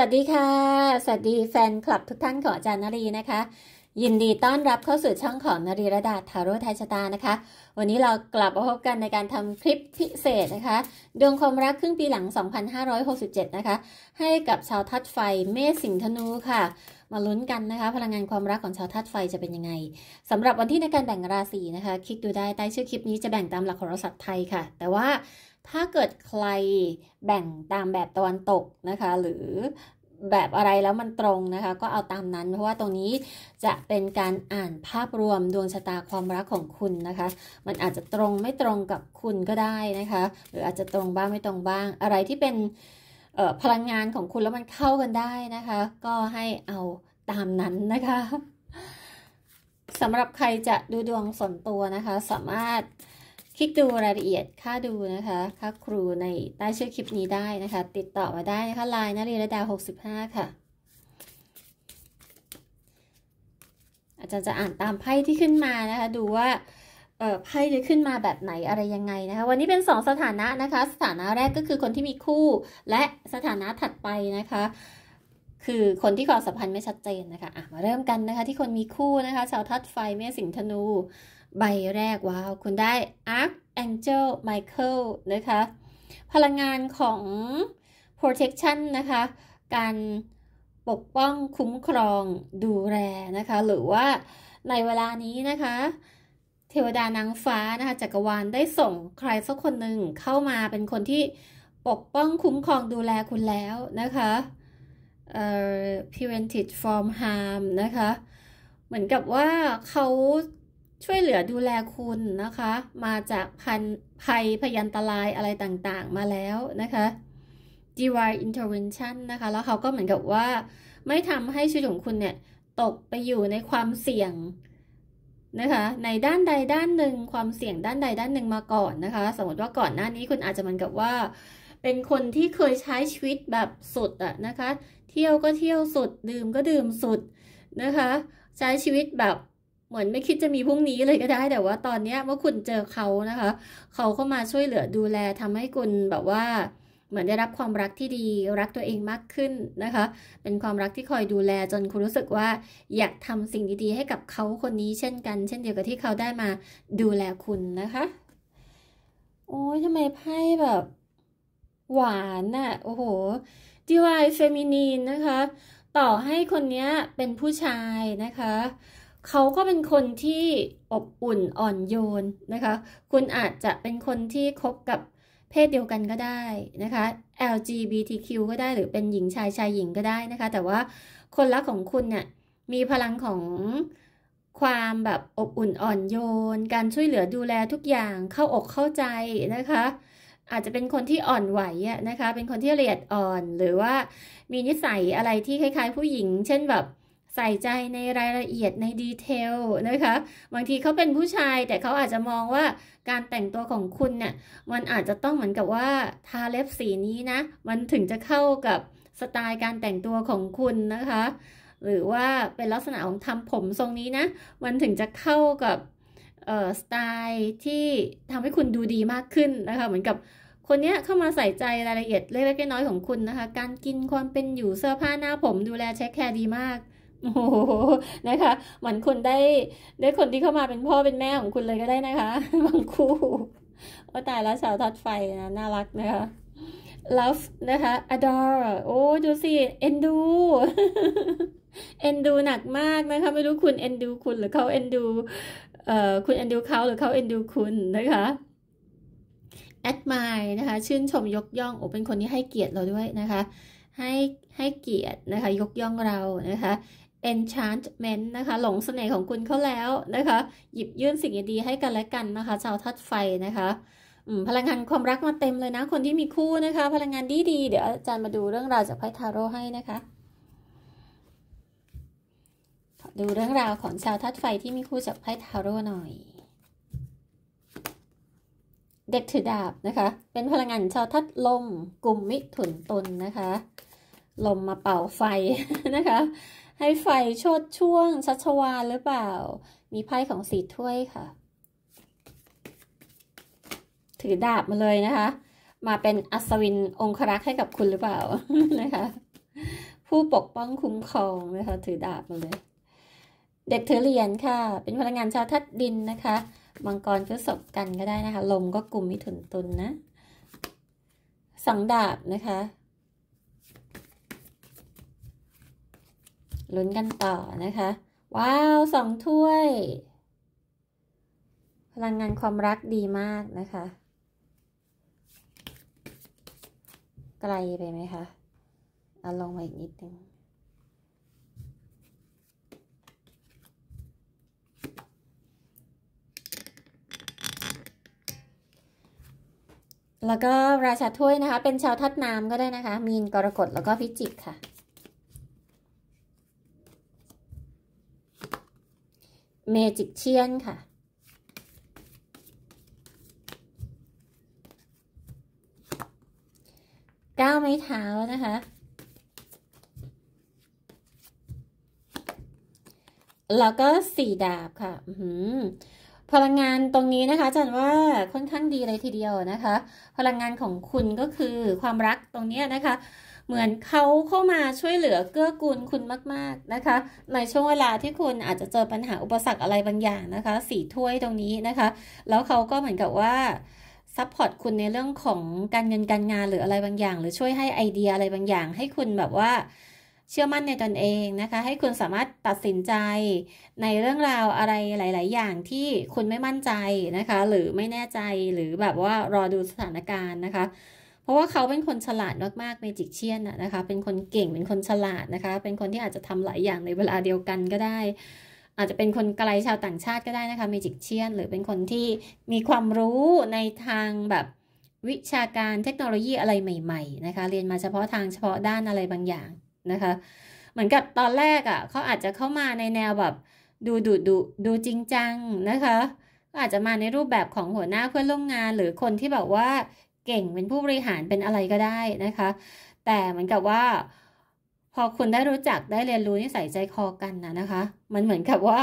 วัสดีค่ะ สวัสดีแฟนคลับทุกท่านของอาจารย์นรีนะคะ ยินดีต้อนรับเข้าสู่ช่องของนรีระดาทาโร่ไทยชะตานะคะ วันนี้เรากลับมาพบกันในการทำคลิปพิเศษนะคะ ดวงความรักครึ่งปีหลัง 2567 นะคะ ให้กับชาวทัดไฟ เมษสิงห์ธนูค่ะ มาลุ้นกันนะคะ พลังงานความรักของชาวทัดไฟจะเป็นยังไงสำหรับวันที่ในการแบ่งราศีนะคะ คลิกดูได้ใต้ชื่อคลิปนี้จะแบ่งตามหลักโหราศาสตร์ไทยค่ะ แต่ว่าถ้าเกิดใครแบ่งตามแบบตะวันตกนะคะ หรือแบบอะไรแล้วมันตรงนะคะ ก็เอาตามนั้น เพราะว่าตรงนี้จะเป็นการอ่านภาพรวมดวงชะตาความรักของคุณนะคะ มันอาจจะตรงไม่ตรงกับคุณก็ได้นะคะ หรืออาจจะตรงบ้างไม่ตรงบ้าง อะไรที่เป็นพลังงานของคุณแล้วมันเข้ากันได้นะคะ ก็ให้เอาตามนั้นนะคะสำหรับใครจะดูดวงส่วนตัวนะคะ สามารถคลิกดูรายละเอียดค่าดูนะคะค่าครูในใต้ชื่อคลิปนี้ได้นะคะ ติดต่อมาได้นะคะไลน์นารีระดาหหกสิบ้าค่ะ อาจารย์จะอ่านตามไพ่ที่ขึ้นมานะคะ ดูว่าเออไพ่จะขึ้นมาแบบไหนอะไรยังไงนะคะ วันนี้เป็นสองสถานะนะคะสถานะแรกก็คือคนที่มีคู่และสถานะถัดไปนะคะ คือคนที่ความสัมพันธ์ไม่ชัดเจนนะคะะมาเริ่มกันนะคะที่คนมีคู่นะคะ ชาวทัดไฟเมษสิงธนูใบแรกว้าว คุณได้ a r c a n g e l Michael นะคะ พลังงานของ protection นะคะ การปกป้องคุ้มครองดูแลนะคะ หรือว่าในเวลานี้นะคะ เทวดานางฟ้านะคะจักรวาลได้ส่งใครสักคนหนึ่งเข้ามาเป็นคนที่ปกป้องคุ้มครองดูแลคุณแล้วนะคะเอ่อ prevented from harm นะคะ เหมือนกับว่าเขาช่วยเหลือดูแลคุณนะคะ มาจากพันภัยพยันตรายอะไรต่างๆมาแล้วนะคะ divine intervention นะคะ แล้วเขาก็เหมือนกับว่าไม่ทำให้ชีวิตของคุณเนี่ยตกไปอยู่ในความเสี่ยงนะคะ ในด้านใดด้านหนึ่งความเสี่ยงด้านใดด้านหนึ่งมาก่อนนะคะ สมมติว่าก่อนหน้านี้คุณอาจจะเหมือนกับว่า เป็นคนที่เคยใช้ชีวิตแบบสุดอะนะคะ เที่ยวก็เที่ยวสุดดื่มก็ดื่มสุดนะคะ ใช้ชีวิตแบบเหมือนไม่คิดจะมีพรุ่งนี้เลยก็ได้ แต่ว่าตอนนี้เมื่อคุณเจอเขานะคะ เขาเข้ามาช่วยเหลือดูแลทำให้คุณแบบว่า เหมือนได้รับความรักที่ดีรักตัวเองมากขึ้นนะคะ เป็นความรักที่คอยดูแลจนคุณรู้สึกว่าอยากทำสิ่งดีๆให้กับเขาคนนี้เช่นกัน เช่น เดียวกับที่เขาได้มาดูแลคุณนะคะ โอ้ยทำไมไพ่แบบ หวานน่ะโอ้โหดีวายเฟมินีนนะคะ ต่อให้คนนี้เป็นผู้ชายนะคะเขาก็เป็นคนที่อบอุ่นอ่อนโยนนะคะ คุณอาจจะเป็นคนที่คบกับเพศเดียวกันก็ได้นะคะ LGBTQ ก็ได้หรือเป็นหญิงชายชายหญิงก็ได้นะคะแต่ว่าคนรักของคุณเนี่ย มีพลังของความแบบอบอุ่นอ่อนโยน การช่วยเหลือดูแลทุกอย่างเข้าอกเข้าใจนะคะ อาจจะเป็นคนที่อ่อนไหวนะคะเป็นคนที่ละเอียดอ่อนหรือว่ามีนิสัยอะไรที่คล้ายๆผู้หญิง เช่นแบบใส่ใจในรายละเอียดในดีเทลนะคะ บางทีเขาเป็นผู้ชายแต่เขาอาจจะมองว่าการแต่งตัวของคุณเนี่ยมันอาจจะต้องเหมือนกับว่าทาเล็บสีนี้นะมันถึงจะเข้ากับสไตล์การแต่งตัวของคุณนะคะ หรือว่าเป็นลักษณะของทำผมทรงนี้นะมันถึงจะเข้ากับสไตล์ที่ทำให้คุณดูดีมากขึ้นนะคะเหมือนกับคนนี้เข้ามาใส่ใจรายละเอียดเล็กๆน้อยๆของคุณนะคะการกินความเป็นอยู่เสื้อผ้าหน้าผมดูแลเช็คแคร์ดีมากโอ้โหนะคะเหมือนคุณได้ได้คนที่เข้ามาเป็นพ่อเป็นแม่ของคุณเลยก็ได้นะคะบางคู่ก็ตายแล้วสาวทัดไฟนะน่ารักนะคะ love นะคะ adore โอ้ดูสิ endu endu หนักมากนะคะไม่รู้คุณ endu คุณหรือเขา endu เอ่อคุณ endu เขาหรือเขา endu คุณนะคะ admire นะคะชื่นชมยกย่องโอ้เป็นคนที่ให้เกียรติเราด้วยนะคะ ให้ให้เกียรตินะคะ ยกย่องเรานะคะ enchantment นะคะหลงเสน่ห์ของคุณเขาแล้วนะคะ หยิบยื่นสิ่งดีให้กันและกันนะคะ ชาวทัดไฟนะคะ พลังงานความรักมาเต็มเลยนะ คนที่มีคู่นะคะ พลังงานดีๆเดี๋ยวอาจารย์มาดูเรื่องราวจากไพ่ทาโร่ให้นะคะ ดูเรื่องราวของชาวทัดไฟที่มีคู่จากไพ่ทาโร่หน่อยเด็กถือดาบนะคะ เป็นพลังงานชาวทัดลมกลุ่มมิถุนตนนะคะ ลมมาเป่าไฟนะคะให้ไฟชดช่วง ชัชวาลหรือเปล่า มีไพ่ของสีถ้วยค่ะ ถือดาบมาเลยนะคะ มาเป็นอัศวินองครักษ์ให้กับคุณหรือเปล่านะคะ ผู้ปกป้องคุ้มครองนะคะ ถือดาบมาเลย เด็กถือเหรียญค่ะ เป็นพลังงานชาวทัดดินนะคะ มังกรก็สบกันก็ได้นะคะ ลมก็กลุ่มมิถุนตุนนะ สังดาบนะคะลุ้นกันต่อนะคะ ว้าวสองถ้วย พลังงานความรักดีมากนะคะ ไกลไปไหมคะเอาลงมาอีกนิดนึงแล้วก็ราชาถ้วยนะคะ เป็นชาวทัดน้ำก็ได้นะคะ มีนกรกฎแล้วก็พิจิกค่ะเมจิกเชียนค่ะก้าวไม้เท้านะคะ แล้วก็สี่ดาบค่ะพลังงานตรงนี้นะคะจันว่าค่อนข้างดีเลยทีเดียวนะคะ พลังงานของคุณก็คือความรักตรงนี้นะคะเหมือนเขาเข้ามาช่วยเหลือเกื้อกูลคุณมาก ๆ นะคะ ในช่วงเวลาที่คุณอาจจะเจอปัญหาอุปสรรคอะไรบางอย่างนะคะ สีถ้วยตรงนี้นะคะ แล้วเขาก็เหมือนกับว่า ซัพพอร์ตคุณในเรื่องของการเงินการงานหรืออะไรบางอย่าง หรือช่วยให้ไอเดียอะไรบางอย่าง ให้คุณแบบว่าเชื่อมั่นในตนเองนะคะ ให้คุณสามารถตัดสินใจ ในเรื่องราวอะไรหลาย ๆ อย่างที่คุณไม่มั่นใจนะคะ หรือไม่แน่ใจหรือแบบว่ารอดูสถานการณ์นะคะเพราะว่าเขาเป็นคนฉลาดมากๆ เมจิกเชียนนะคะ เป็นคนเก่ง เป็นคนฉลาดนะคะ เป็นคนที่อาจจะทำหลายอย่างในเวลาเดียวกันก็ได้ อาจจะเป็นคนไกลชาวต่างชาติก็ได้นะคะ เมจิกเชียน หรือเป็นคนที่มีความรู้ในทางแบบวิชาการเทคโนโลยีอะไรใหม่ๆ นะคะ เรียนมาเฉพาะทางเฉพาะด้านอะไรบางอย่างนะคะ เหมือนกับตอนแรกอะ่ะเขาอาจจะเข้ามาในแนวแบบดูดูดูดูจริงจังนะคะอาจจะมาในรูปแบบของหัวหน้าเพื่อนร่วมงานหรือคนที่แบบว่าเก่งเป็นผู้บริหารเป็นอะไรก็ได้นะคะ แต่เหมือนกับว่า พอคุณได้รู้จักได้เรียนรู้นิสัยใจคอกันนะ นะคะ มันเหมือนกับว่า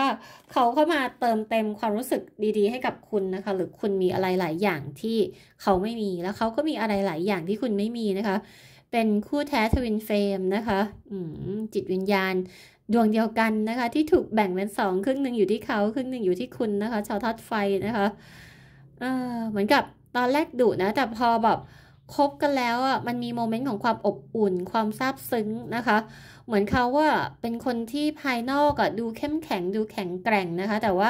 เขาเข้ามาเติมเต็มความรู้สึกดี ๆ ให้กับคุณนะคะ หรือคุณมีอะไรหลายอย่างที่เขาไม่มี แล้วเขาก็มีอะไรหลายอย่างที่คุณไม่มีนะคะ เป็นคู่แท้ทวินเฟรมนะคะจิตวิญญาณดวงเดียวกันนะคะ ที่ถูกแบ่งเป็นสองครึ่งหนึ่งอยู่ที่เขาครึ่งหนึ่งอยู่ที่คุณนะคะ ชาวทัดไฟนะคะเเหมือนกับตอนแรกดุนะแต่พอแบบคบกันแล้วอ่ะมันมีโมเมนต์ของความอบอุ่นความซาบซึ้งนะคะ เหมือนเขาว่าเป็นคนที่ภายนอกอ่ะดูเข้มแข็งดูแข็งแกร่งนะคะ แต่ว่า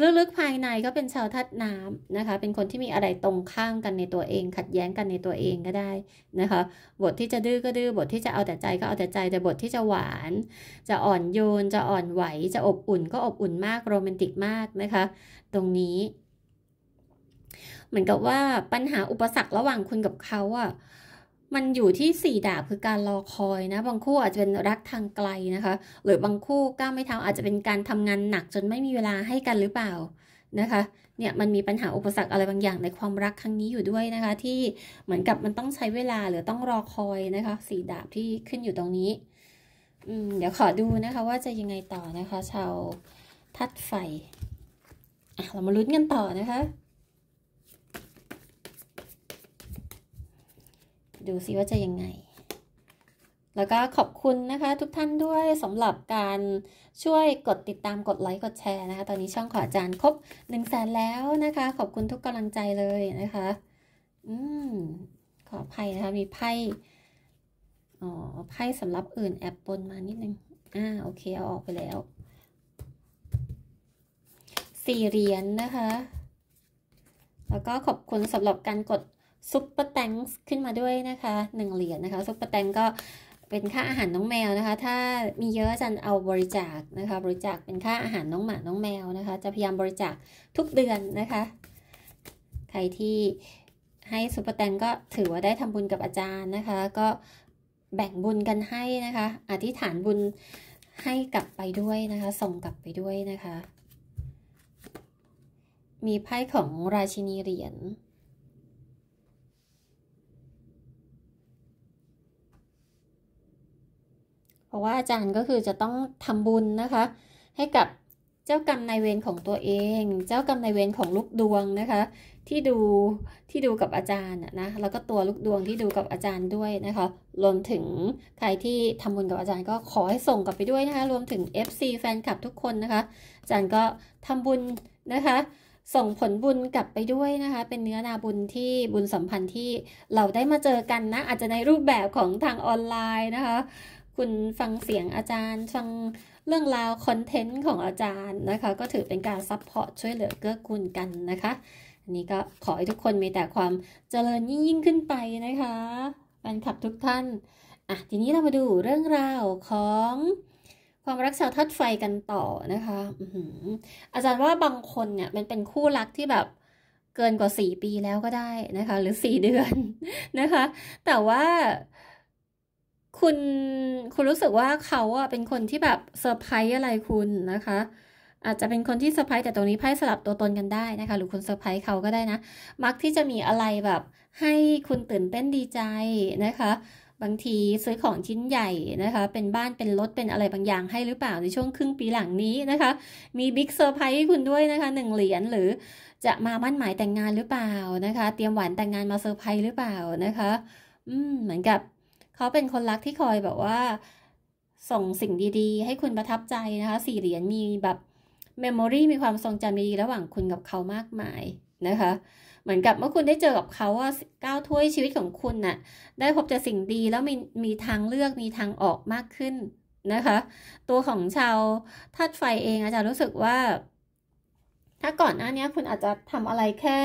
ลึกๆภายในก็เป็นชาวทัดน้ำนะคะ เป็นคนที่มีอะไรตรงข้ามกันในตัวเอง ขัดแย้งกันในตัวเองก็ได้นะคะ บทที่จะดื้อก็ดื้อบทที่จะเอาแต่ใจก็เอาแต่ใจแต่บทที่จะหวาน จะอ่อนโยนจะอ่อนไหวจะอบอุ่น ก็อบอุ่นมากโรแมนติกมากนะคะตรงนี้เหมือนกับว่าปัญหาอุปสรรคระหว่างคุณกับเขาอะมันอยู่ที่สี่ดาบคือการรอคอยนะ บางคู่อาจจะเป็นรักทางไกลนะคะ หรือบางคู่ก้าวไม่เท้าอาจจะเป็นการทำงานหนัก จนไม่มีเวลาให้กันหรือเปล่านะคะ เนี่ยมันมีปัญหาอุปสรรคอะไรบางอย่างในความรักครั้งนี้อยู่ด้วยนะคะ ที่เหมือนกับมันต้องใช้เวลาหรือต้องรอคอยนะคะสี่ดาบที่ขึ้นอยู่ตรงนี้ อืม เดี๋ยวขอดูนะคะ ว่าจะยังไงต่อนะคะชาวทัดไฟอ่ะเรามาลุ้นกันต่อนะคะดูซิว่าจะยังไง แล้วก็ขอบคุณนะคะทุกท่านด้วยสำหรับการช่วยกดติดตามกดไลค์กดแชร์นะคะ ตอนนี้ช่องขออาจารย์ครบหนึ่งแสนแล้วนะคะ ขอบคุณทุกกำลังใจเลยนะคะ อืม ขออภัยนะคะ มีไพ่ อ๋อไพ่สำหรับอื่นแอบปนมานิดนึงอ่า โอเค เอาออกไปแล้ว สี่เหรียญนนะคะ แล้วก็ขอบคุณสำหรับการกดซุปเปอร์แตงขึ้นมาด้วยนะคะหนึ่งเหรียญนะคะซุปเปอร์แตงก็เป็นค่าอาหารน้องแมวนะคะถ้ามีเยอะจันเอาบริจาคนะคะ บริจาคเป็นค่าอาหารน้องหมา น้องแมวนะคะจะพยายามบริจาคทุกเดือนนะคะ ใครที่ให้ซุปเปอร์แตงก็ถือว่าได้ทำบุญกับอาจารย์นะคะ ก็แบ่งบุญกันให้นะคะอธิษฐานบุญให้กลับไปด้วยนะคะส่งกลับไปด้วยนะคะ มีไพ่ของราชินีเหรียญราะว่าอาจารย์ก็คือจะต้องทำบุญนะคะ ให้กับเจ้ากรรมนายเวรของตัวเอง เจ้ากรรมนายเวรของลูกดวงนะคะ ที่ดูที่ดูกับอาจารย์นะแล้วก็ตัวลูกดวงที่ดูกับอาจารย์ด้วยนะคะ รวมถึงใครที่ทำบุญกับอาจารย์ ก็ขอให้ส่งกลับไปด้วยนะคะ รวมถึง FC แฟนคลับทุกคนนะคะอาจารย์ก็ทำบุญนะคะ ส่งผลบุญกลับไปด้วยนะคะเป็นเนื้อนาบุญที่บุญสัมพันธ์ที่เราได้มาเจอกันนะ อาจจะในรูปแบบของทางออนไลน์นะคะคุณฟังเสียงอาจารย์ ฟังเรื่องราวคอนเทนต์ของอาจารย์นะคะ ก็ถือเป็นการซัพพอร์ตช่วยเหลือเกื้อกูลกันนะคะ อันนี้ก็ขอให้ทุกคนมีแต่ความเจริญยิ่งขึ้นไปนะคะแฟนคลับทุกท่าน อ่ะทีนี้เรามาดูเรื่องราวของความรักชาวทัดไฟกันต่อนะคะ อาจารย์ว่าบางคนเนี่ยมันเป็นคู่รักที่แบบเกินกว่าสี่ปีแล้วก็ได้นะคะ หรือสี่เดือนนะคะ แต่ว่าคุณคุณรู้สึกว่าเขาอ่ะเป็นคนที่แบบเซอร์ไพรส์อะไรคุณนะคะ อาจจะเป็นคนที่เซอร์ไพรส์แต่ตรงนี้ไพ่สลับตัวตนกันได้นะคะ หรือคุณเซอร์ไพรส์เขาก็ได้นะมักที่จะมีอะไรแบบ ให้คุณตื่นเต้นดีใจนะคะ บางทีซื้อของชิ้นใหญ่นะคะ เป็นบ้านเป็นรถเป็นอะไรบางอย่างให้หรือเปล่าในช่วงครึ่งปีหลังนี้นะคะ มีบิ๊กเซอร์ไพรส์ให้คุณด้วยนะคะหนึ่งเหรียญหรือ จะมามั่นหมายแต่งงานหรือเปล่านะคะ เตรียมหวานแต่งงานมาเซอร์ไพรส์หรือเปล่านะคะ อืม เหมือนกับเขาเป็นคนรักที่คอยแบบว่า ส่งสิ่งดีๆ ให้คุณประทับใจนะคะ สี่เหรียญมีแบบเมมโมรีมีความทรงจำดีระหว่างคุณกับเขามากมายนะคะ เหมือนกับเมื่อคุณได้เจอกับเขาว่าก้าวถ้วยชีวิตของคุณนะ่ะ ได้พบเจอสิ่งดีแล้วมีมีทางเลือกมีทางออกมากขึ้นนะคะ ตัวของชาวธาตุไฟเองอาจารย์รู้สึกว่า ถ้าก่อนหน้านี้คุณอาจจะทำอะไรแค่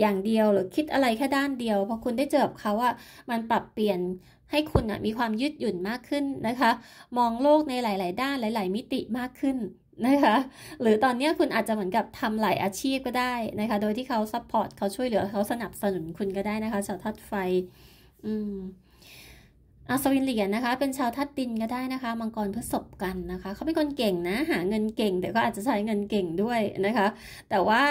อย่างเดียวหรือคิดอะไรแค่ด้านเดียวพอคุณได้เจอกับเขาอะมันปรับเปลี่ยนให้คุณมีความยืดหยุ่นมากขึ้นนะคะ มองโลกในหลายๆ ด้านหลายๆมิติมากขึ้นนะคะ หรือตอนนี้คุณอาจจะเหมือนกับทำหลายอาชีพก็ได้นะคะ โดยที่เขาซัพพอร์ตเขาช่วยเหลือเขาสนับสนุนคุณก็ได้นะคะชาวทัดไฟ อืมอาสวินเหรียญนะคะ เป็นชาวทัดดินก็ได้นะคะมังกรพฤษบกันนะคะ เขาเป็นคนเก่งนะ หาเงินเก่งแต่ก็อาจจะใช้เงินเก่งด้วยนะคะ แต่ว่า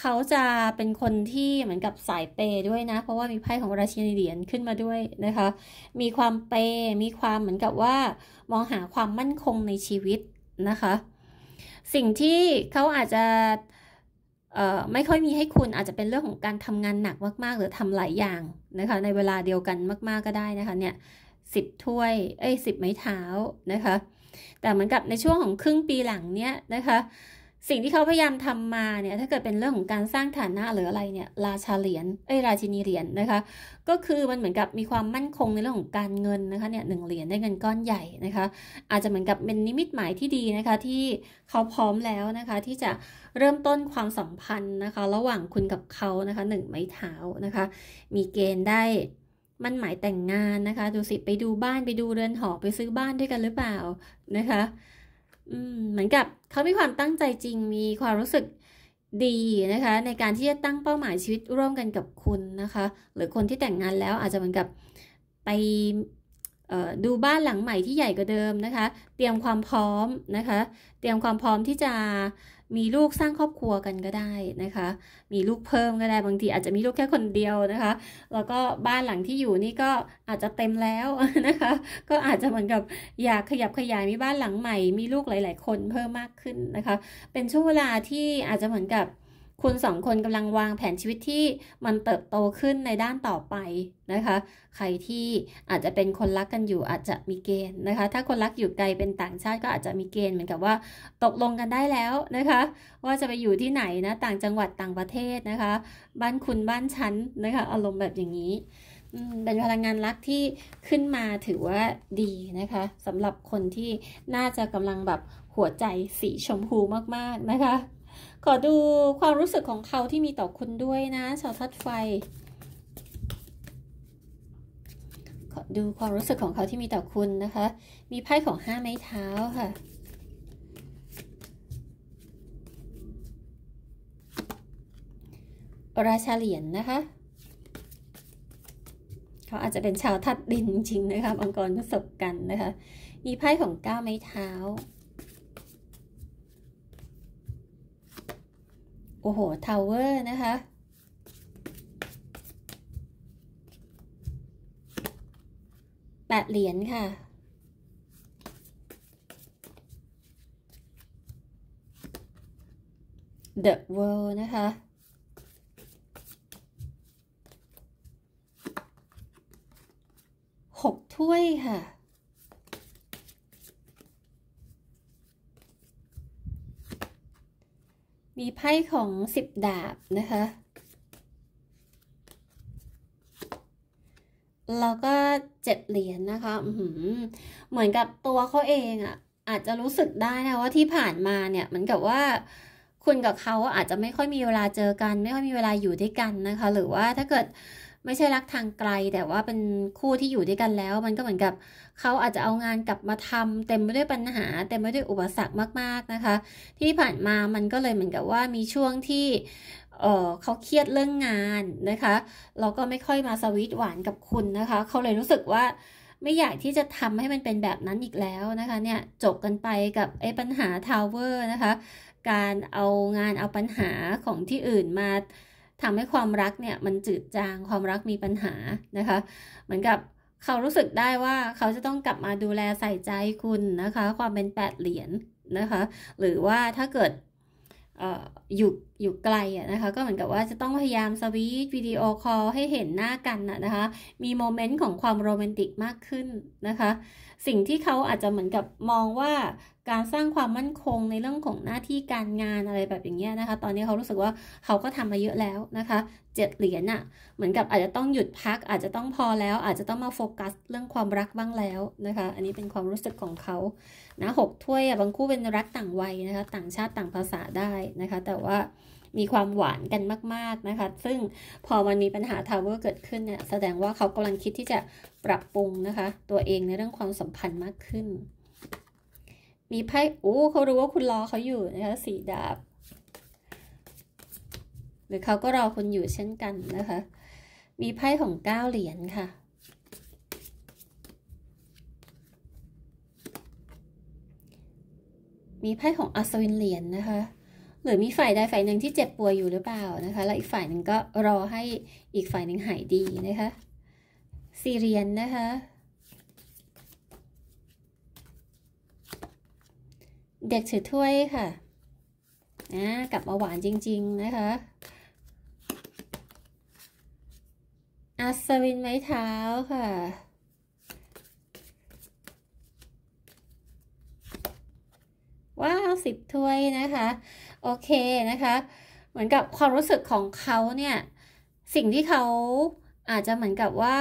เขาจะเป็นคนที่เหมือนกับสายเปด้วยนะ เพราะว่ามีไพ่ของราชินีเหรียญขึ้นมาด้วยนะคะ มีความเปมีความเหมือนกับว่ามองหาความมั่นคงในชีวิตนะคะ สิ่งที่เขาอาจจะไม่ค่อยมีให้คุณอาจจะเป็นเรื่องของการทำงานหนักมาก ๆ หรือทำหลายอย่างนะคะ ในเวลาเดียวกันมาก ๆก็ได้นะคะ เนี่ยสิบถ้วย เอ้ยสิบไม้เท้า นะคะ แต่เหมือนกับในช่วงของครึ่งปีหลังเนี้ยนะคะ สิ่งที่เขาพยายามทำมาเนี่ย ถ้าเกิดเป็นเรื่องของการสร้างฐานะหรืออะไรเนี่ย ราชาเหรียญ เอ้ย ราชินีเหรียญนนะคะ ก็คือมันเหมือนกับมีความมั่นคงในเรื่องของการเงินนะคะ เนี่ยหนึ่งเหรียญได้เงินก้อนใหญ่นะคะ อาจจะเหมือนกับเป็นนิมิตหมายที่ดีนะคะที่เขาพร้อมแล้วนะคะที่จะเริ่มต้นความสัมพันธ์นะคะ ระหว่างคุณกับเขานะคะหนึ่งไม้เท้านะคะ มีเกณฑ์ได้มันหมายแต่งงานนะคะ ดูสิ ไปดูบ้าน ไปดูเรือนหอ ไปซื้อบ้านด้วยกันหรือเปล่านะคะ อืม เหมือนกับเขามีความตั้งใจจริง มีความรู้สึกดีนะคะ ในการที่จะตั้งเป้าหมายชีวิตร่วมกันกับคุณนะคะ หรือคนที่แต่งงานแล้วอาจจะเหมือนกับไปดูบ้านหลังใหม่ที่ใหญ่กว่าเดิมนะคะ เตรียมความพร้อมนะคะ เตรียมความพร้อมที่จะมีลูกสร้างครอบครัวกันก็ได้นะคะ มีลูกเพิ่มก็ได้ บางทีอาจจะมีลูกแค่คนเดียวนะคะ แล้วก็บ้านหลังที่อยู่นี่ก็อาจจะเต็มแล้วนะคะ ก็อาจจะเหมือนกับอยากขยับขยายมีบ้านหลังใหม่มีลูกหลายๆ คนเพิ่มมากขึ้นนะคะ เป็นช่วงเวลาที่อาจจะเหมือนกับคุณสองคนกำลังวางแผนชีวิตที่มันเติบโตขึ้นในด้านต่อไปนะคะ ใครที่อาจจะเป็นคนรักกันอยู่อาจจะมีเกณฑ์นะคะ ถ้าคนรักอยู่ไกลเป็นต่างชาติก็อาจจะมีเกณฑ์เหมือนกับว่าตกลงกันได้แล้วนะคะ ว่าจะไปอยู่ที่ไหนนะต่างจังหวัดต่างประเทศนะคะ บ้านคุณบ้านชั้นนะคะ อารมณ์แบบอย่างนี้เป็นพลังงานรักที่ขึ้นมาถือว่าดีนะคะสำหรับคนที่น่าจะกำลังแบบหัวใจสีชมพูมากๆนะคะขอดูความรู้สึกของเขาที่มีต่อคุณด้วยนะชาวทัดไฟขอดูความรู้สึกของเขาที่มีต่อคุณนะคะ มีไพ่ของห้าไม้เท้าค่ะราชาเหรียญนนะคะ เขาอาจจะเป็นชาวทัดดินจริงๆนะคะองค์กรประสบกันนะคะ มีไพ่ของก้าวไม้เท้าโอ้โห ทาวเวอร์นะคะแปดเหรียญค่ะ The World นะคะหกถ้วยค่ะมีไพ่ของสิบดาบ นะคะ แล้วก็เจ็ดเหรียญนนะคะ เหมือนกับตัวเขาเองอะ่ะ อาจจะรู้สึกได้นะว่าที่ผ่านมาเนี่ยเหมือนกับว่าคุณกับเขาอาจจะไม่ค่อยมีเวลาเจอกัน ไม่ค่อยมีเวลาอยู่ด้วยกันนะคะ หรือว่าถ้าเกิดไม่ใช่รักทางไกลแต่ว่าเป็นคู่ที่อยู่ด้วยกันแล้ว มันก็เหมือนกับเขาอาจจะเอางานกลับมาทำเต็มไปด้วยปัญหา เต็มไปด้วยอุปสรรคมากๆนะคะ ที่ผ่านมามันก็เลยเหมือนกับว่ามีช่วงที่เออเขาเครียดเรื่องงานนะคะแล้วก็ไม่ค่อยมาสวีทหวานกับคุณนะคะเขาเลยรู้สึกว่าไม่อยากที่จะทำให้มันเป็นแบบนั้นอีกแล้วนะคะ เนี่ยจบกันไปกับไอ้ปัญหาทาวเวอร์นะคะ การเอางานเอาปัญหาของที่อื่นมาทำให้ความรักเนี่ยมันจืดจางความรักมีปัญหานะคะ เหมือนกับเขารู้สึกได้ว่าเขาจะต้องกลับมาดูแลใส่ใจคุณนะคะ ความเป็นแปดเหรียญนนะคะ หรือว่าถ้าเกิดอยู่อยู่ไกลอ่ะนะคะ ก็เหมือนกับว่าจะต้องพยายามสวีทวิดีโอคอลให้เห็นหน้ากันนะคะมีโมเมนต์ของความโรแมนติกมากขึ้นนะคะสิ่งที่เขาอาจจะเหมือนกับมองว่า การสร้างความมั่นคงในเรื่องของหน้าที่การงานอะไรแบบอย่างเงี้ยนะคะ ตอนนี้เขารู้สึกว่าเขาก็ทำมาเยอะแล้วนะคะ เจ็ดเหรียญอะเหมือนกับอาจจะต้องหยุดพัก อาจจะต้องพอแล้ว อาจจะต้องมาโฟกัส เรื่องความรักบ้างแล้วนะคะ อันนี้เป็นความรู้สึกของเขานะหกถ้วยอะบางคู่เป็นรักต่างวัยนะคะ ต่างชาติต่างภาษาได้นะคะ แต่ว่ามีความหวานกันมากๆนะคะ ซึ่งพอมันมีปัญหาทาวเวอร์เกิดขึ้นเนี่ย แสดงว่าเขากำลังคิดที่จะปรับปรุงนะคะ ตัวเองในเรื่องความสัมพันธ์มากขึ้น มีไพ่โอ้เขารู้ว่าคุณรอเขาอยู่นะคะสีดาบ หรือเขาก็รอคุณอยู่เช่นกันนะคะ มีไพ่ของเก้าเหรียญค่ะ มีไพ่ของอัศวินเหรียญนนะคะรือมีฝ่ายใดฝ่ายหนึ่งที่เจ็บป่วยอยู่หรือเปล่านะคะ แล้วอีกฝ่ายหนึ่งก็รอให้อีกฝ่ายหนึ่งหายดีนะคะ ซีเรียนนะคะ เด็กถือถ้วยค่ะอ่กลับมาหวานจริงๆนะคะอัศวินไม้เท้าค่ะ90ถ้วยนะคะ โอเคนะคะ เหมือนกับความรู้สึกของเขาเนี่ย สิ่งที่เขาอาจจะเหมือนกับว่า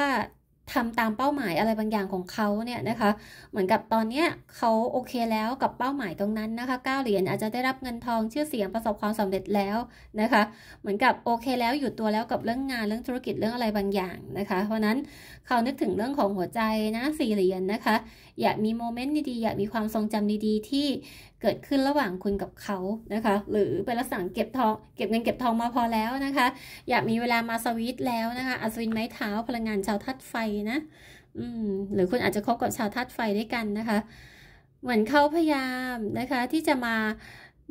ทำตามเป้าหมายอะไรบางอย่างของเขาเนี่ยนะคะ เหมือนกับตอนเนี้ยเขาโอเคแล้วกับเป้าหมายตรงนั้นนะคะ 9เหรียญอาจจะได้รับเงินทอง ชื่อเสียงประสบความสำเร็จแล้วนะคะ เหมือนกับโอเคแล้ว อยู่ตัวแล้วกับเรื่องงานเรื่องธุรกิจเรื่องอะไรบางอย่างนะคะ เพราะนั้นเขานึกถึงเรื่องของหัวใจนะสี่เหรียญนะคะ อยากมีโมเมนต์ดีๆ อยากมีความทรงจำดีๆ ที่เกิดขึ้นระหว่างคุณกับเขานะคะ หรือเป็นลักษณะเก็บทองเก็บเงินเก็บทองมาพอแล้วนะคะ อยากมีเวลามาสวิตแล้วนะคะอัศวินไม้เท้าพลังงานชาวธาตุไฟนะอืม หรือคุณอาจจะคบกับชาวธาตุไฟด้วยกันนะคะ เหมือนเขาพยายามนะคะ ที่จะมา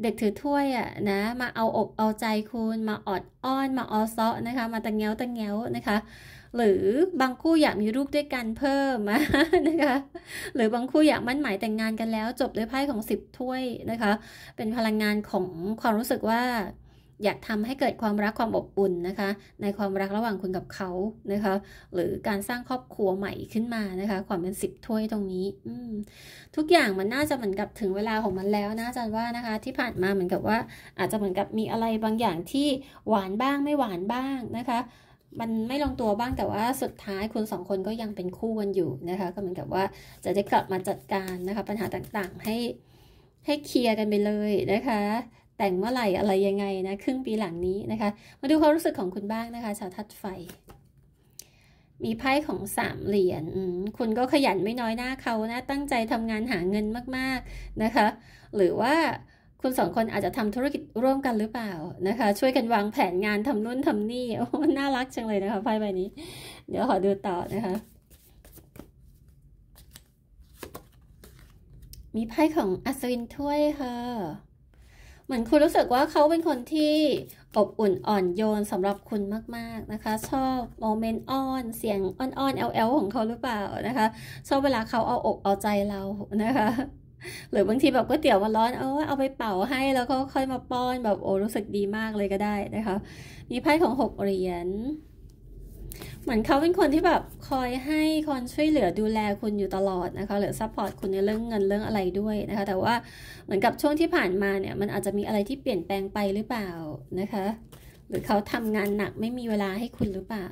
เด็กถือถ้วย อ่ะนะ มาเอาอกเอาใจคุณมาออดอ้อน มาออซาะนะคะ มาตะเงี้ยวตะเงี้ยวนะคะหรือบางคู่อยากมีลูกด้วยกันเพิ่มนะคะ หรือบางคู่อยากมั่นหมายแต่งงานกันแล้ว จบด้วยไพ่ของสิบถ้วยนะคะ เป็นพลังงานของความรู้สึกว่า อยากทำให้เกิดความรักความอบอุ่นนะคะ ในความรักระหว่างคุณกับเขานะคะ หรือการสร้างครอบครัวใหม่ขึ้นมานะคะ ความเป็นสิบถ้วยตรงนี้ อืทุกอย่างมันน่าจะเหมือนกับถึงเวลาของมันแล้วนะจันว่านะคะ ที่ผ่านมาเหมือนกับว่า อาจจะเหมือนกับมีอะไรบางอย่างที่หวานบ้างไม่หวานบ้างนะคะมันไม่ลงตัวบ้างแต่ว่าสุดท้ายคุณสองคนก็ยังเป็นคู่กันอยู่นะคะ ก็เหมือนกับว่าจะได้กลับมาจัดการนะคะปัญหาต่างๆ ให้ให้เคลียร์กันไปเลยนะคะ แต่งเมื่อไหร่อะไรยังไงนะครึ่งปีหลังนี้นะคะ มาดูความรู้สึกของคุณบ้างนะคะชาวทัดไฟ มีไพ่ของสามเหรียญคุณก็ขยันไม่น้อยหน้าเขานะ ตั้งใจทำงานหาเงินมากๆนะคะ หรือว่าคุณสองคนอาจจะทำธุรกิจร่วมกันหรือเปล่านะคะ ช่วยกันวางแผนงานทำนู่นทำนี่โอ้น่ารักจังเลยนะคะไพ่ใบนี้ เดี๋ยวขอดูต่อนะคะ มีไพ่ของอัศวินถ้วยค่ะเหมือนคุณรู้สึกว่าเขาเป็นคนที่อบอุ่นอ่อนโยนสำหรับคุณมาก ๆนะคะ ชอบโมเมนต์อ้อนเสียงอ้อนๆแอลๆของเขาหรือเปล่านะคะ ชอบเวลาเขาเอาอกเอาใจเรานะคะหรือบางทีแบบก๋วยเตี๋ยวมันร้อนเออเอาไปเป่าให้แล้วก็ค่อยมาป้อนแบบโอ้รู้สึกดีมากเลยก็ได้นะคะมีไพ่ของหกเหรียญเหมือนเขาเป็นคนที่แบบคอยให้คนช่วยเหลือดูแลคุณอยู่ตลอดนะคะหรือซัพพอร์ตคุณในเรื่องเงินเรื่องอะไรด้วยนะคะแต่ว่าเหมือนกับช่วงที่ผ่านมาเนี่ยมันอาจจะมีอะไรที่เปลี่ยนแปลงไปหรือเปล่านะคะ หรือเขาทำงานหนักไม่มีเวลาให้คุณหรือเปล่า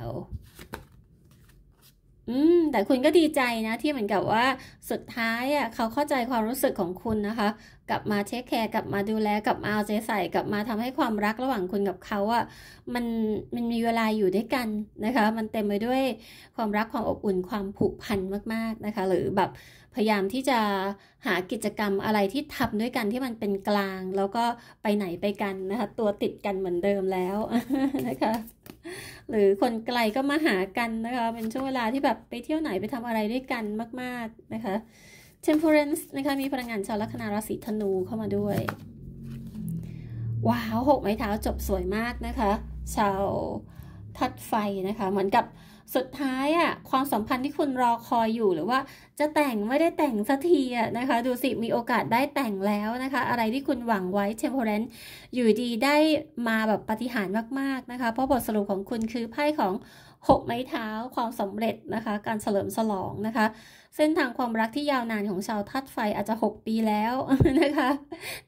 อืม แต่คุณก็ดีใจนะที่เหมือนกับว่าสุดท้ายอ่ะเขาเข้าใจความรู้สึกของคุณนะคะ กลับมาเทคแคร์ กลับมาดูแล กลับมาเอาใจใส่กลับมาทำให้ความรักระหว่างคุณกับเขาอ่ะมันมันมีเวลาอยู่ด้วยกันนะคะ มันเต็มไปด้วยความรักความอบอุ่นความผูกพันมากๆนะคะ หรือแบบพยายามที่จะหากิจกรรมอะไรที่ทำด้วยกันที่มันเป็นกลาง แล้วก็ไปไหนไปกันนะคะ ตัวติดกันเหมือนเดิมแล้วนะคะหรือคนไกลก็มาหากันนะคะ เป็นช่วงเวลาที่แบบไปเที่ยวไหนไปทำอะไรด้วยกันมากๆนะคะ Temperance นะคะ มีพลังงานชาวลัคนาราศีธนูเข้ามาด้วยว้าวหกไม้เท้าจบสวยมากนะคะชาวทัดไฟนะคะ เหมือนกับสุดท้ายอะความสัมพันธ์ที่คุณรอคอยอยู่หรือว่าจะแต่งไม่ได้แต่งสักทีอะนะคะ ดูสิมีโอกาสได้แต่งแล้วนะคะ อะไรที่คุณหวังไว้เทมโพเลนอยู่ดีได้มาแบบปฏิหารมาก ๆนะคะ เพราะบทสรุปของคุณคือไพ่ของหกไม้เท้าความสำเร็จนะคะ การเฉลิมฉลองนะคะเส้นทางความรักที่ยาวนานของชาวธาตุไฟอาจจะ 6 ปีแล้วนะคะ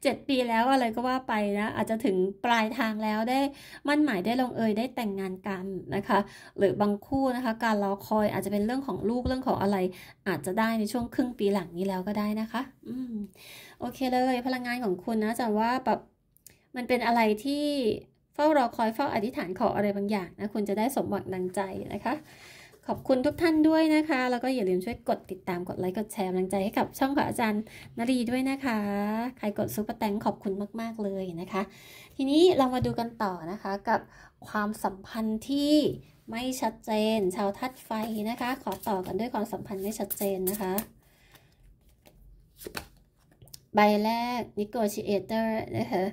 7 ปีแล้วอะไรก็ว่าไปนะอาจจะถึงปลายทางแล้วได้ มั่นหมายได้ลงเอยได้แต่งงานกันนะคะ หรือบางคู่นะคะ การรอคอยอาจจะเป็นเรื่องของลูกเรื่องของอะไรอาจจะได้ในช่วงครึ่งปีหลังนี้แล้วก็ได้นะคะ อืม โอเคเลย พลังงานของคุณนะจะว่าแบบมันเป็นอะไรที่เฝ้ารอคอยเฝ้าอธิษฐานขออะไรบางอย่างนะคุณจะได้สมหวังดังใจนะคะขอบคุณทุกท่านด้วยนะคะ แล้วก็อย่าลืมช่วยกดติดตามกดไลค์กดแชร์กำลังใจให้กับช่องของอาจารย์นรีด้วยนะคะ ใครกดซุปเปอร์แตงขอบคุณมาก ๆ เลยนะคะ ทีนี้เรามาดูกันต่อนะคะ กับความสัมพันธ์ที่ไม่ชัดเจน ชาวทัดไฟนะคะ ขอต่อกันด้วยความสัมพันธ์ไม่ชัดเจนนะคะ ใบแรก negotiator นะคะ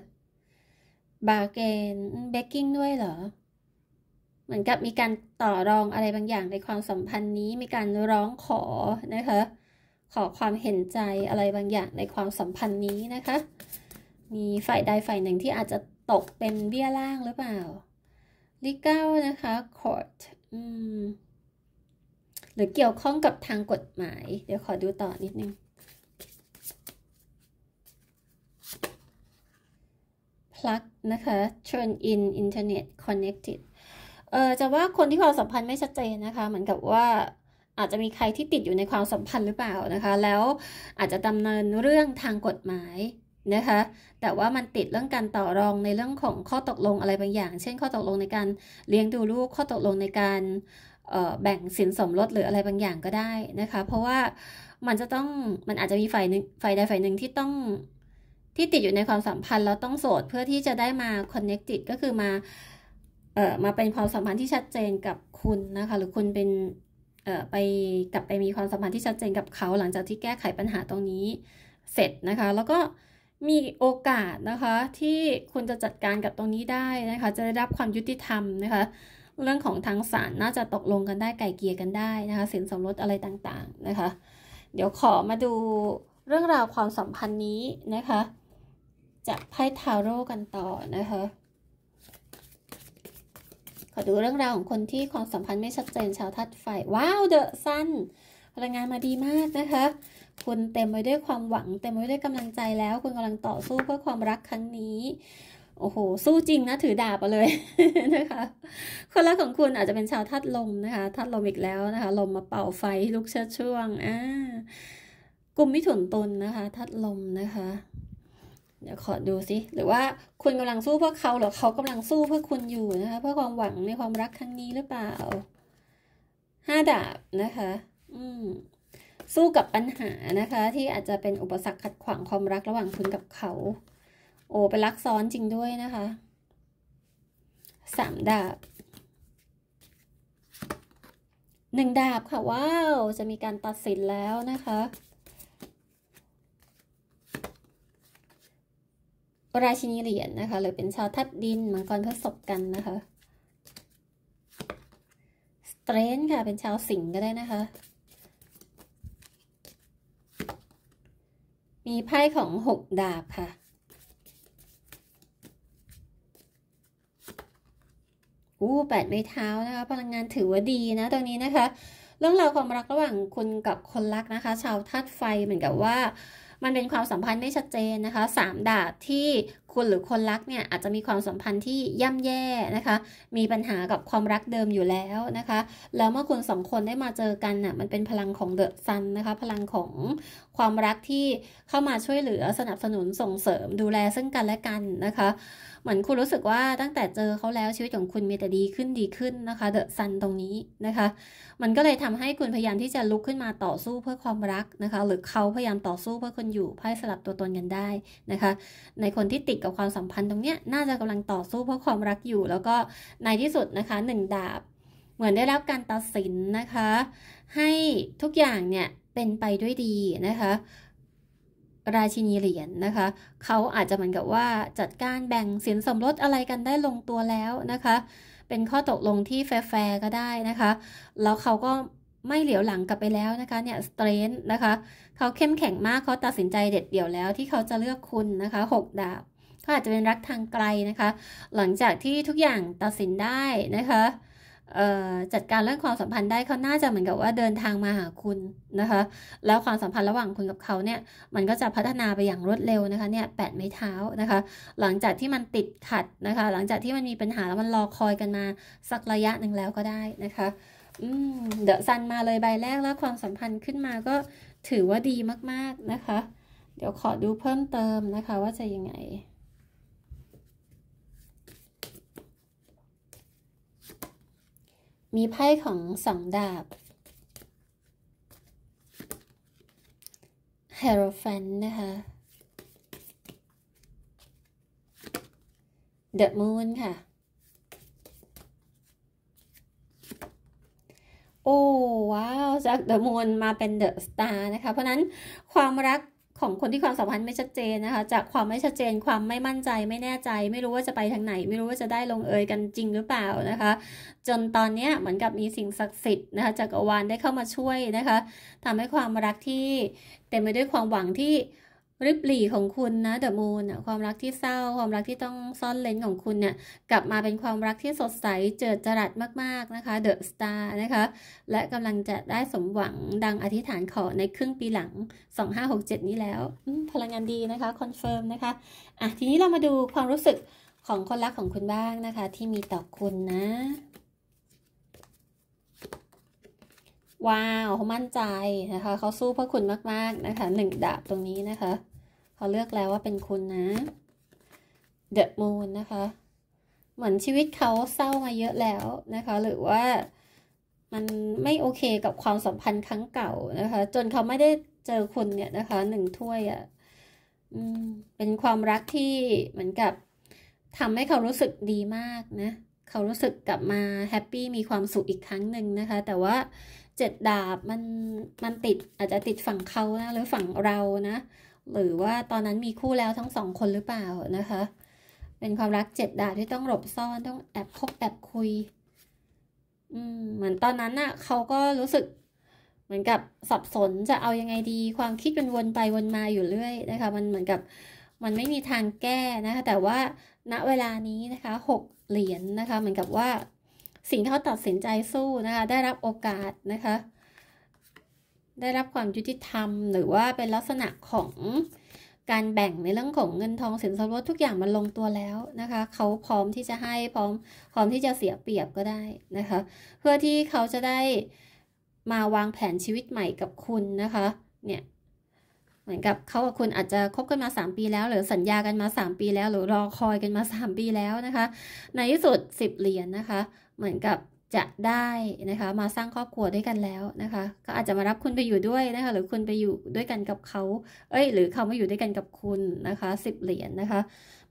bargain backing ด้วยเหรอเหมือนกับมีการต่อรองอะไรบางอย่างในความสัมพันธ์นี้ มีการร้องขอนะคะ ขอความเห็นใจอะไรบางอย่างในความสัมพันธ์นี้นะคะ มีฝ่ายใดฝ่ายหนึ่งที่อาจจะตกเป็นเบี้ยล่างหรือเปล่าิเก้านะคะ court อืม หรือเกี่ยวข้องกับทางกฎหมาย เดี๋ยวขอดูต่อนิดนึง plug นะคะ turn in internet connected เออจะว่าคนที่ความสัมพันธ์ไม่ชัดเจนนะคะเหมือนกับว่าอาจจะมีใครที่ติดอยู่ในความสัมพันธ์หรือเปล่านะคะ แล้วอาจจะดำเนินเรื่องทางกฎหมายนะคะ แต่ว่ามันติดเรื่องการต่อรองในเรื่องของข้อตกลงอะไรบางอย่าง เช่นข้อตกลงในการเลี้ยงดูลูกข้อตกลงในการ แบ่งสินสมรสหรืออะไรบางอย่างก็ได้นะคะ เพราะว่ามันจะต้อง มันอาจจะมีฝ่ายนึงฝ่ายใดฝ่ายหนึ่งที่ต้องที่ติดอยู่ในความสัมพันธ์แล้วต้องโสดเพื่อที่จะได้มาคอนเน็กติดก็คือมาเอ่อมาเป็นความสัมพันธ์ที่ชัดเจนกับคุณนะคะ หรือคุณเป็นเอ่อไปกลับไปมีความสัมพันธ์ที่ชัดเจนกับเขาหลังจากที่แก้ไขปัญหาตรงนี้เสร็จนะคะ แล้วก็มีโอกาสนะคะ ที่คุณจะจัดการกับตรงนี้ได้นะคะ จะได้รับความยุติธรรมนะคะ เรื่องของทางศาลน่าจะตกลงกันได้ไก่เกียกันได้นะคะสินสมรสอะไรต่าง ๆนะคะ เดี๋ยวขอมาดูเรื่องราวความสัมพันธ์นี้นะคะจากไพ่ทาโร่กันต่อนะคะขอดูเรื่องราวของคนที่ความสัมพันธ์ไม่ชัดเจนชาวทัดไฟ ว้าวเดอะซันพลังงานมาดีมากนะคะ คุณเต็มไปด้วยความหวัง เต็มไปด้วยกำลังใจแล้ว คุณกำลังต่อสู้เพื่อความรักครั้งนี้โอ้โหสู้จริงนะถือดาบไปเลย นะคะ คนรักของคุณอาจจะเป็นชาวทัดลมนะคะ ทัดลมอีกแล้วนะคะลมมาเป่าไฟลุกเชิดช่วงอ่ากลุ่มมิถุนตนนะคะ ทัดลมนะคะเดี๋ยวขอดูสิหรือว่าคุณกำลังสู้เพื่อเขาหรือเขากำลังสู้เพื่อคุณอยู่นะคะ เพื่อความหวังในความรักครั้งนี้หรือเปล่าห้าดาบนะคะ อืม สู้กับปัญหานะคะ ที่อาจจะเป็นอุปสรรคขัดขวางความรักระหว่างคุณกับเขา โอ้เป็นรักซ้อนจริงด้วยนะคะสามดาบหนึ่งดาบค่ะว้าวจะมีการตัดสินแล้วนะคะราชินีเหรียญนนะคะ หรือเป็นชาวทัดดินมังกรพฤษกันนะคะสเตรนค่ะเป็นชาวสิงห์ก็ได้นะคะ มีไพ่ของหกดาบค่ะอู้แปดไม้เท้านะคะ พลังงานถือว่าดีนะตรงนี้นะคะ เรื่องราวความรักระหว่างคุณกับคนรักนะคะ ชาวธาตุไฟเหมือนกับว่ามันเป็นความสัมพันธ์ได้ชัดเจนนะคะ 3 ดาบที่คุณหรือคนรักเนี่ย อาจจะมีความสัมพันธ์ที่ย่าแย่นะคะ มีปัญหากับความรักเดิมอยู่แล้วนะคะ แล้วเมื่อคุณสองคนได้มาเจอกันน่ะ มันเป็นพลังของเดอะซันนะคะ พลังของความรักที่เข้ามาช่วยเหลือสนับสนุนส่งเสริมดูแลซึ่งกันและกันนะคะเหมือนคุณรู้สึกว่าตั้งแต่เจอเขาแล้วชีวิตของคุณมีแต่ดีขึ้นดีขึ้นนะคะเดอะซันตรงนี้นะคะ มันก็เลยทำให้คุณพยายามที่จะลุกขึ้นมาต่อสู้เพื่อความรักนะคะ หรือเขาพยายามต่อสู้เพื่อคนอยู่ไพ่สลับตัวตนกันได้นะคะ ในคนที่ติดกับความสัมพันธ์ตรงเนี้ย น่าจะกำลังต่อสู้เพื่อความรักอยู่ แล้วก็ในที่สุดนะคะหนึ่งดาบ เหมือนได้รับการตัดสินนะคะ ให้ทุกอย่างเนี่ยเป็นไปด้วยดีนะคะราชินีเหรียญนนะคะ เขาอาจจะเหมือนกับว่าจัดการแบ่งสินสมรสอะไรกันได้ลงตัวแล้วนะคะ เป็นข้อตกลงที่แฟร์ก็ได้นะคะ แล้วเขาก็ไม่เหลียวหลังกลับไปแล้วนะคะ เนี่ยสเตรนนะคะ เขาเข้มแข็งมากเขาตัดสินใจเด็ดเดี่ยวแล้วที่เขาจะเลือกคุณนะคะ 6ดาบเขาอาจจะเป็นรักทางไกลนะคะ หลังจากที่ทุกอย่างตัดสินได้นะคะจัดการเรื่องความสัมพันธ์ได้เขาน่าจะเหมือนกับว่าเดินทางมาหาคุณนะคะ แล้วความสัมพันธ์ระหว่างคุณกับเขาเนี่ยมันก็จะพัฒนาไปอย่างรวดเร็วนะคะเนี่ยแปดไม้เท้านะคะหลังจากที่มันติดขัดนะคะ หลังจากที่มันมีปัญหาแล้วมันรอคอยกันมาสักระยะหนึ่งแล้วก็ได้นะคะเดอะซันมาเลยใบแรกแล้วความสัมพันธ์ขึ้นมาก็ถือว่าดีมากๆนะคะ เดี๋ยวขอดูเพิ่มเติมนะคะ ว่าจะยังไงมีไพ่ของสองดาบ h e r o p h a n นะคะ The Moon ค่ะ โอ้ว้าว จาก The Moon มาเป็น The Star นะคะ เพราะนั้นความรักของคนที่ความสัมพันธ์ไม่ชัดเจนนะคะ จากความไม่ชัดเจน ความไม่มั่นใจ ไม่แน่ใจ ไม่รู้ว่าจะไปทางไหน ไม่รู้ว่าจะได้ลงเอยกันจริงหรือเปล่านะคะ จนตอนนี้เหมือนกับมีสิ่งศักดิ์สิทธิ์นะคะจากอวานได้เข้ามาช่วยนะคะ ทำให้ความรักที่ เต็มไปด้วยความหวังที่ริบหรี่ของคุณนะเดอะมูนความรักที่เศร้าความรักที่ต้องซ่อนเลนของคุณเนี่ย กลับมาเป็นความรักที่สดใสเจิดจรัสมาก ๆ นะคะเดอะสตาร์นะคะ และกำลังจะได้สมหวังดังอธิษฐานขอในครึ่งปีหลัง 2567 นี้แล้วพลังงานดีนะคะคอนเฟิร์มนะคะอ่ะทีนี้เรามาดูความรู้สึกของคนรักของคุณบ้างนะคะ ที่มีต่อคุณนะ ว้าวเขามั่นใจนะคะ เขาสู้เพื่อคุณมากๆนะคะหนึ่งดาบตรงนี้นะคะเขาเลือกแล้วว่าเป็นคุณนะ The Moon นะคะ เหมือนชีวิตเขาเศร้ามาเยอะแล้วนะคะ หรือว่ามันไม่โอเคกับความสัมพันธ์ครั้งเก่านะคะ จนเขาไม่ได้เจอคุณเนี่ยนะคะหนึ่งถ้วยอะ่ะเป็นความรักที่เหมือนกับทำให้เขารู้สึกดีมากนะ เขารู้สึกกลับมาแฮปปี้มีความสุขอีกครั้งหนึ่งนะคะ แต่ว่าเจ็ดดาบมันมันติดอาจจะติดฝั่งเขานะหรือฝั่งเรานะหรือว่าตอนนั้นมีคู่แล้วทั้งสองคนหรือเปล่านะคะ เป็นความรักเจ็ดดาที่ต้องหลบซ่อนต้องแอบคบแอบคุย อืม เหมือนตอนนั้นน่ะ เขาก็รู้สึกเหมือนกับสับสนจะเอายังไงดี ความคิดมันวนไปวนมาอยู่เรื่อย นะคะ มันเหมือนกับ มันไม่มีทางแก้นะคะแต่ว่า ณเวลานี้นะคะหกเหรียญนนะคะ เหมือนกับว่า สิ่งที่เขาตัดสินใจสู้นะคะ ได้รับโอกาสนะคะได้รับความยุติธรรมหรือว่าเป็นลักษณะของการแบ่งในเรื่องของเงินทองสินสมรสทุกอย่างมันลงตัวแล้วนะคะ เขาพร้อมที่จะให้พร้อมพร้อมที่จะเสียเปรียบก็ได้นะคะ เพื่อที่เขาจะได้มาวางแผนชีวิตใหม่กับคุณนะคะเนี่ยเหมือนกับเขากับคุณอาจจะคบกันมา3ปีแล้ว หรือสัญญากันมา3ปีแล้วหรือรอคอยกันมา3ปีแล้วนะคะ ในที่สุด10เหรียญนนะคะ เหมือนกับจะได้นะคะมาสร้างครอบครัวด้วยกันแล้วนะคะ ก็อาจจะมารับคุณไปอยู่ด้วยนะคะ หรือคุณไปอยู่ด้วยกันกับเขาเอ้ยหรือเขามาอยู่ด้วยกันกับคุณนะคะสิบเหรียญนนะคะ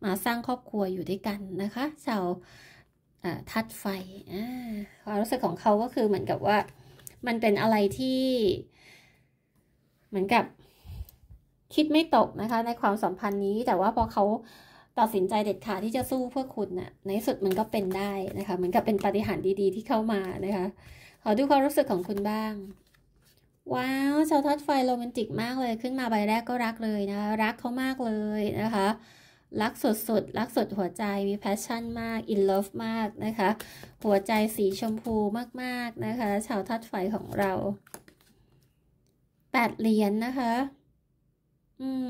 มาสร้างครอบครัวอยู่ด้วยกันนะคะชาวทัดไฟความรู้สึกของเขาก็คือเหมือนกับว่ามันเป็นอะไรที่เหมือนกับคิดไม่ตกนะคะในความสัมพันธ์นี้แต่ว่าพอเขาตัดสินใจเด็ดขาดที่จะสู้เพื่อคุณนะ่ะ ในสุดมันก็เป็นได้นะคะ เหมือนกับเป็นปฏิหารดีๆที่เข้ามานะคะ ขอดูความรู้สึกของคุณบ้าง ว้าว ชาวทัดไฟโรแมนติกมากเลย ขึ้นมาใบแรกก็รักเลยนะคะ รักเขามากเลยนะคะ รักสุดๆ รักสุดหัวใจ มีแพชชั่นมาก อินเลิฟมากนะคะ หัวใจสีชมพูมากๆนะคะ ชาวทัดไฟของเรา แปดเหรียญนนะคะ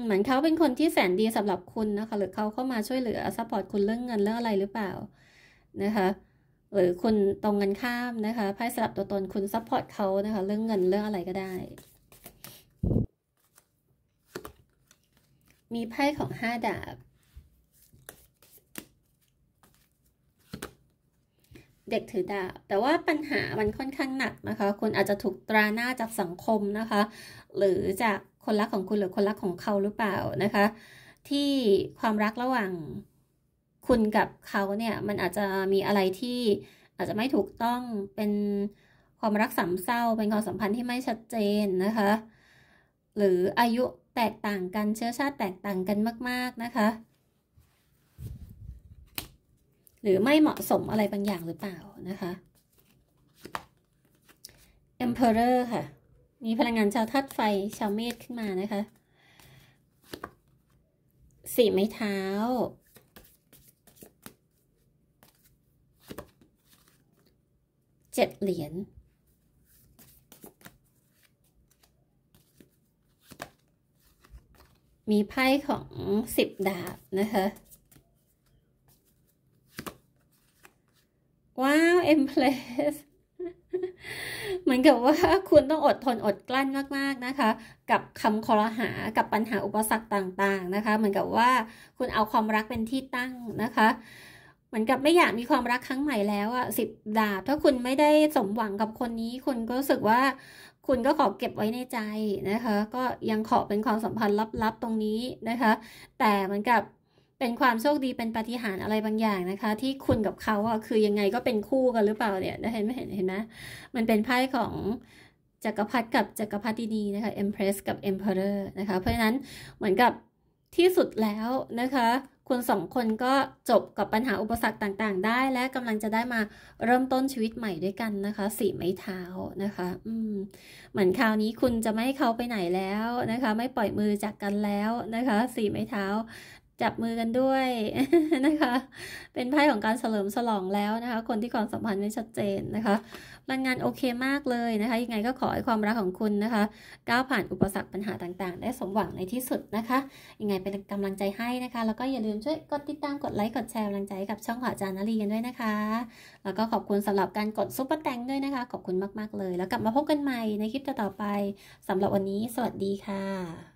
เหมือนเขาเป็นคนที่แสนดีสำหรับคุณนะคะ หรือเขาเข้ามาช่วยเหลือซัพพอร์ตคุณเรื่องเงิน เรื่องอะไรหรือเปล่านะคะหรือคุณตรงเงินข้ามนะคะไพ่สลับตัวตนคุณซัพพอร์ตเขานะคะเรื่องเงินเรื่องอะไรก็ได้ มีไพ่ของห้าดาบ เด็กถือดาบ แต่ว่าปัญหามันค่อนข้างหนักนะคะ คุณอาจจะถูกตราหน้าจากสังคมนะคะ หรือจากคนรักของคุณหรือคนรักของเขาหรือเปล่านะคะ ที่ความรักระหว่างคุณกับเขาเนี่ยมันอาจจะมีอะไรที่อาจจะไม่ถูกต้องเป็นความรักสามเศร้าเป็นความสัมพันธ์ที่ไม่ชัดเจนนะคะ หรืออายุแตกต่างกันเชื้อชาติแตกต่างกันมาก ๆนะคะหรือไม่เหมาะสมอะไรบางอย่างหรือเปล่านะคะ Emperor ค่ะมีพลังงานชาวธาตุไฟชาวเมษขึ้นมานะคะสี่ไม้เท้า เจ็ดเหรียญ มีไพ่ของสิบดาบนะคะ ว้าว เอ็มเพลสเหมือนกับว่าคุณต้องอดทนอดกลั้นมากๆนะคะ กับคำคอรหากับปัญหาอุปสรรคต่าง ๆนะคะ เหมือนกับว่า คุณเอาความรักเป็นที่ตั้งนะคะ เหมือนกับไม่อยากมีความรักครั้งใหม่แล้วอะสิบดาบถ้าคุณไม่ได้สมหวังกับคนนี้คุณก็รู้สึกว่า คุณก็ขอเก็บไว้ในใจนะคะ ก็ยังขอเป็นความสัมพันธ์ลับๆตรงนี้นะคะ แต่เหมือนกับเป็นความโชคดีเป็นปฏิหารอะไรบางอย่างนะคะ ที่คุณกับเขาอ่ะคือยังไงก็เป็นคู่กันหรือเปล่าเนี่ยเห็นไหมเห็น เห็นไหมมันเป็นไพ่ของ จักรพรรดิกับจักรพรรดินีนะคะ Empress กับ Emperor นะคะ เพราะฉะนั้นเหมือนกับที่สุดแล้วนะคะ คุณสองคนก็จบกับปัญหาอุปสรรคต่าง ๆ ได้ และกำลังจะได้มาเริ่มต้นชีวิตใหม่ด้วยกันนะคะสีไม้เท้านะคะ อืม เหมือนคราวนี้คุณจะไม่ให้เขาไปไหนแล้วนะคะ ไม่ปล่อยมือจากกันแล้วนะคะสีไม้เท้าจับมือกันด้วยนะคะ เป็นไพ่ของการเฉลิมฉลองแล้วนะคะ คนที่ความสัมพันธ์ไม่ชัดเจนนะคะพลังงานโอเคมากเลยนะคะ ยังไงก็ขอให้ความรักของคุณนะคะ ก้าวผ่านอุปสรรคปัญหาต่างๆ ได้สมหวังในที่สุดนะคะ ยังไงเป็นกำลังใจให้นะคะ แล้วก็อย่าลืมช่วยกดติดตาม กดไลค์ กดแชร์กำลังใจกับช่องขวาจานารีกันด้วยนะคะ แล้วก็ขอบคุณสำหรับการกดซุปเปอร์แตงด้วยนะคะ ขอบคุณมากๆเลย แล้วกลับมาพบกันใหม่ในคลิปต่อๆไป สำหรับวันนี้สวัสดีค่ะ